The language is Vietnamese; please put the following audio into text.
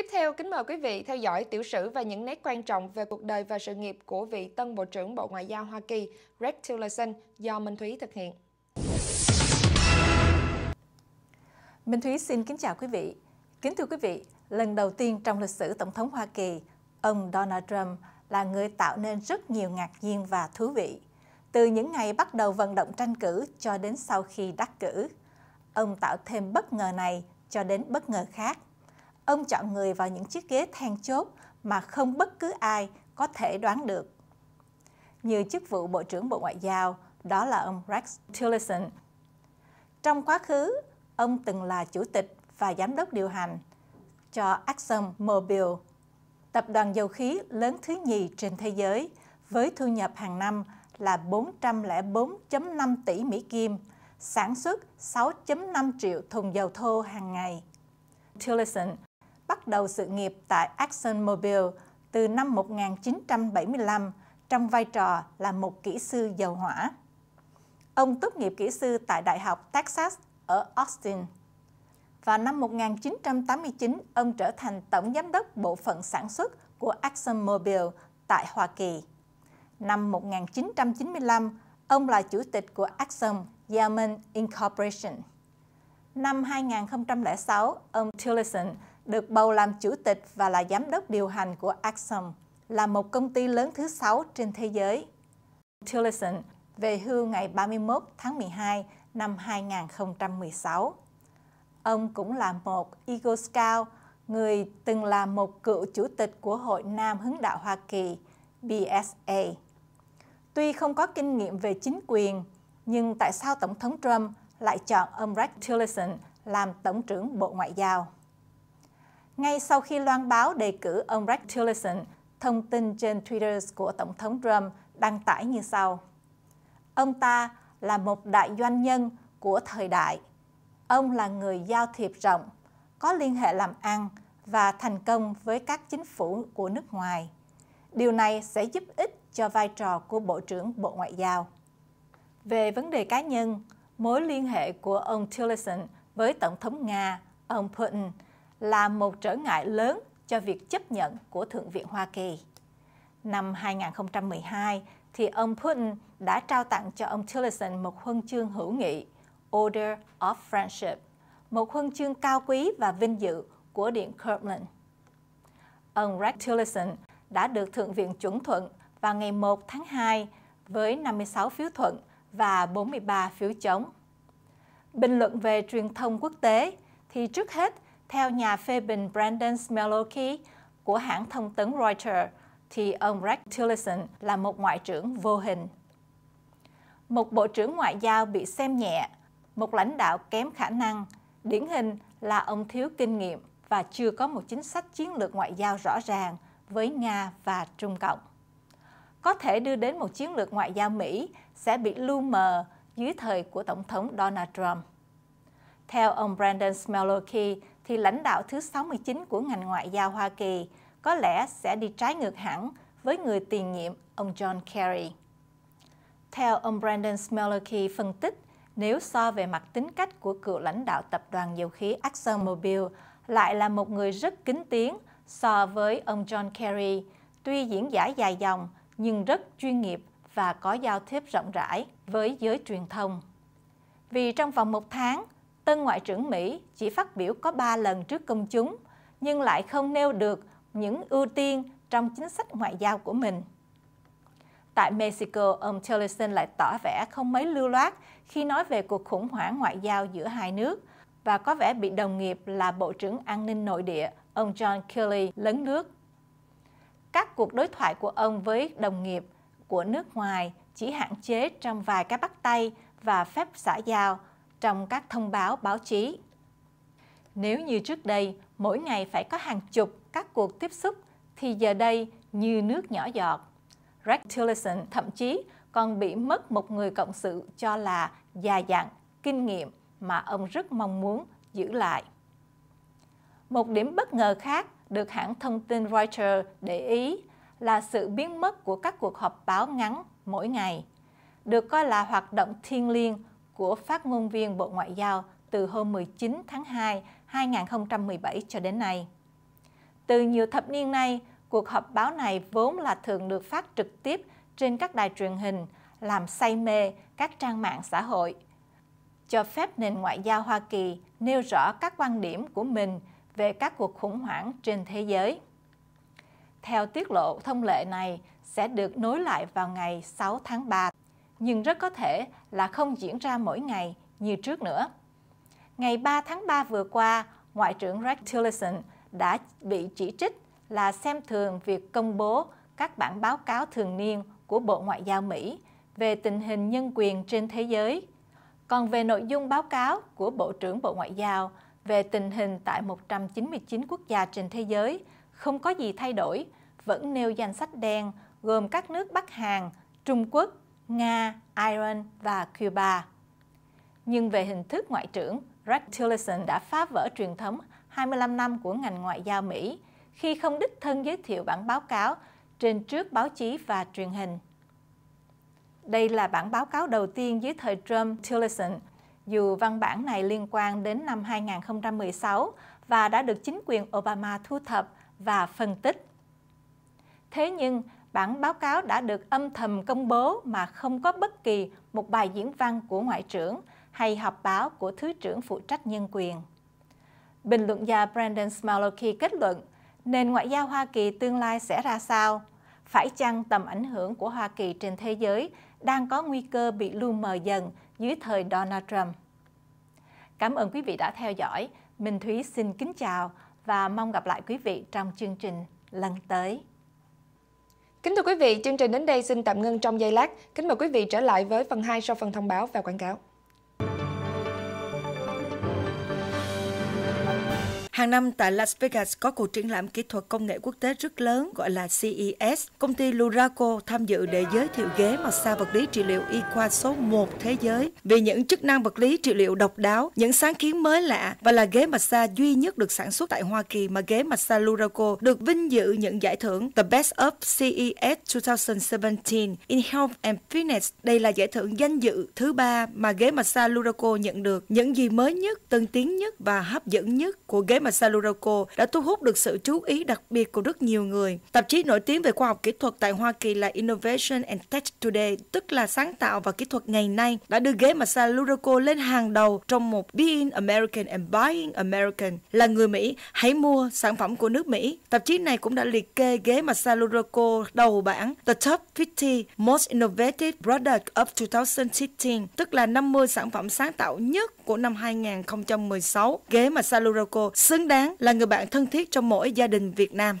Tiếp theo, kính mời quý vị theo dõi tiểu sử và những nét quan trọng về cuộc đời và sự nghiệp của vị tân Bộ trưởng Bộ Ngoại giao Hoa Kỳ Rex Tillerson do Minh Thúy thực hiện. Minh Thúy xin kính chào quý vị. Kính thưa quý vị, lần đầu tiên trong lịch sử Tổng thống Hoa Kỳ, ông Donald Trump là người tạo nên rất nhiều ngạc nhiên và thú vị. Từ những ngày bắt đầu vận động tranh cử cho đến sau khi đắc cử, ông tạo thêm bất ngờ này cho đến bất ngờ khác – ông chọn người vào những chiếc ghế then chốt mà không bất cứ ai có thể đoán được. Như chức vụ Bộ trưởng Bộ Ngoại giao, đó là ông Rex Tillerson. Trong quá khứ, ông từng là chủ tịch và giám đốc điều hành cho Exxon Mobil, tập đoàn dầu khí lớn thứ nhì trên thế giới với thu nhập hàng năm là 404.5 tỷ Mỹ Kim, sản xuất 6.5 triệu thùng dầu thô hàng ngày. Tillerson đầu sự nghiệp tại ExxonMobil từ năm 1975 trong vai trò là một kỹ sư dầu hỏa. Ông tốt nghiệp kỹ sư tại Đại học Texas ở Austin. Vào năm 1989, ông trở thành tổng giám đốc bộ phận sản xuất của ExxonMobil tại Hoa Kỳ. Năm 1995, ông là chủ tịch của Exxon Yemen Incorporation. Năm 2006, ông Tillerson được bầu làm chủ tịch và là giám đốc điều hành của Axon, là một công ty lớn thứ sáu trên thế giới. Tillerson về hưu ngày 31 tháng 12 năm 2016. Ông cũng là một Eagle Scout, người từng là một cựu chủ tịch của Hội Nam Hướng Đạo Hoa Kỳ, BSA. Tuy không có kinh nghiệm về chính quyền, nhưng tại sao Tổng thống Trump lại chọn ông Rex Tillerson làm Tổng trưởng Bộ Ngoại giao? ngay sau khi loan báo đề cử ông Rex Tillerson, thông tin trên Twitter của Tổng thống Trump đăng tải như sau. Ông ta là một đại doanh nhân của thời đại. Ông là người giao thiệp rộng, có liên hệ làm ăn và thành công với các chính phủ của nước ngoài. Điều này sẽ giúp ích cho vai trò của Bộ trưởng Bộ Ngoại giao. Về vấn đề cá nhân, mối liên hệ của ông Tillerson với Tổng thống Nga, ông Putin – là một trở ngại lớn cho việc chấp nhận của Thượng viện Hoa Kỳ. Năm 2012, thì ông Putin đã trao tặng cho ông Tillerson một huân chương hữu nghị, Order of Friendship, một huân chương cao quý và vinh dự của Điện Kirtland. Ông Rex Tillerson đã được Thượng viện chuẩn thuận vào ngày 1 tháng 2 với 56 phiếu thuận và 43 phiếu chống. Bình luận về truyền thông quốc tế thì trước hết theo nhà phê bình Brandon Smelloky của hãng thông tấn Reuters, thì ông Rex Tillerson là một ngoại trưởng vô hình. Một bộ trưởng ngoại giao bị xem nhẹ, một lãnh đạo kém khả năng, điển hình là ông thiếu kinh nghiệm và chưa có một chính sách chiến lược ngoại giao rõ ràng với Nga và Trung Cộng. Có thể đưa đến một chiến lược ngoại giao Mỹ sẽ bị lu mờ dưới thời của Tổng thống Donald Trump. Theo ông Brandon Smelloky, thì lãnh đạo thứ 69 của ngành ngoại giao Hoa Kỳ có lẽ sẽ đi trái ngược hẳn với người tiền nhiệm ông John Kerry. Theo ông Brandon Smeloky phân tích, nếu so về mặt tính cách của cựu lãnh đạo tập đoàn dầu khí ExxonMobil lại là một người rất kính tiếng so với ông John Kerry, tuy diễn giải dài dòng nhưng rất chuyên nghiệp và có giao tiếp rộng rãi với giới truyền thông. Vì trong vòng một tháng, tân Ngoại trưởng Mỹ chỉ phát biểu có 3 lần trước công chúng, nhưng lại không nêu được những ưu tiên trong chính sách ngoại giao của mình. Tại Mexico, ông Tillerson lại tỏ vẻ không mấy lưu loát khi nói về cuộc khủng hoảng ngoại giao giữa hai nước và có vẻ bị đồng nghiệp là Bộ trưởng An ninh Nội địa, ông John Kelly, lấn nước. Các cuộc đối thoại của ông với đồng nghiệp của nước ngoài chỉ hạn chế trong vài cái bắt tay và phép xã giao – trong các thông báo báo chí. Nếu như trước đây, mỗi ngày phải có hàng chục các cuộc tiếp xúc, thì giờ đây như nước nhỏ giọt. Rex Tillerson thậm chí còn bị mất một người cộng sự cho là già dặn, kinh nghiệm mà ông rất mong muốn giữ lại. Một điểm bất ngờ khác được hãng thông tin Reuters để ý là sự biến mất của các cuộc họp báo ngắn mỗi ngày, được coi là hoạt động thiêng liêng của phát ngôn viên Bộ Ngoại giao từ hôm 19 tháng 2, 2017 cho đến nay. Từ nhiều thập niên nay, cuộc họp báo này vốn là thường được phát trực tiếp trên các đài truyền hình, làm say mê các trang mạng xã hội. Cho phép nền ngoại giao Hoa Kỳ nêu rõ các quan điểm của mình về các cuộc khủng hoảng trên thế giới. Theo tiết lộ thông lệ này sẽ được nối lại vào ngày 6 tháng 3 nhưng rất có thể là không diễn ra mỗi ngày như trước nữa. Ngày 3 tháng 3 vừa qua, Ngoại trưởng Rex Tillerson đã bị chỉ trích là xem thường việc công bố các bản báo cáo thường niên của Bộ Ngoại giao Mỹ về tình hình nhân quyền trên thế giới. Còn về nội dung báo cáo của Bộ trưởng Bộ Ngoại giao về tình hình tại 199 quốc gia trên thế giới không có gì thay đổi, vẫn nêu danh sách đen gồm các nước Bắc Hàn, Trung Quốc, Nga, Iran và Cuba. Nhưng về hình thức ngoại trưởng, Rex Tillerson đã phá vỡ truyền thống 25 năm của ngành ngoại giao Mỹ khi không đích thân giới thiệu bản báo cáo trên trước báo chí và truyền hình. Đây là bản báo cáo đầu tiên dưới thời Trump Tillerson, dù văn bản này liên quan đến năm 2016 và đã được chính quyền Obama thu thập và phân tích. Thế nhưng, bản báo cáo đã được âm thầm công bố mà không có bất kỳ một bài diễn văn của Ngoại trưởng hay họp báo của Thứ trưởng phụ trách nhân quyền. Bình luận gia Brandon Smaloki kết luận, nền ngoại giao Hoa Kỳ tương lai sẽ ra sao? Phải chăng tầm ảnh hưởng của Hoa Kỳ trên thế giới đang có nguy cơ bị lu mờ dần dưới thời Donald Trump? Cảm ơn quý vị đã theo dõi. Minh Thúy xin kính chào và mong gặp lại quý vị trong chương trình lần tới. Kính thưa quý vị, chương trình đến đây xin tạm ngưng trong giây lát. Kính mời quý vị trở lại với phần 2 sau phần thông báo và quảng cáo. Hàng năm tại Las Vegas có cuộc triển lãm kỹ thuật công nghệ quốc tế rất lớn gọi là CES. Công ty Luraco tham dự để giới thiệu ghế mà xa vật lý trị liệu y khoa số 1 thế giới vì những chức năng vật lý trị liệu độc đáo, những sáng kiến mới lạ và là ghế massage duy nhất được sản xuất tại Hoa Kỳ mà ghế massage Luraco được vinh dự những giải thưởng The Best of CES 2017 in Health and Fitness. Đây là giải thưởng danh dự thứ ba mà ghế massage Luraco nhận được. Những gì mới nhất, tân tiến nhất và hấp dẫn nhất của ghế massage mà Saluroco đã thu hút được sự chú ý đặc biệt của rất nhiều người. Tạp chí nổi tiếng về khoa học kỹ thuật tại Hoa Kỳ là Innovation and Tech Today, tức là sáng tạo và kỹ thuật ngày nay, đã đưa ghế mà Saluroco lên hàng đầu trong một Being American and Buying American là người Mỹ hãy mua sản phẩm của nước Mỹ. Tạp chí này cũng đã liệt kê ghế mà Saluroco đầu bảng The Top 50 Most Innovative Product of 2019, tức là 50 sản phẩm sáng tạo nhất của năm 2016, ghế mà Saluroko xứng đáng là người bạn thân thiết trong mỗi gia đình Việt Nam.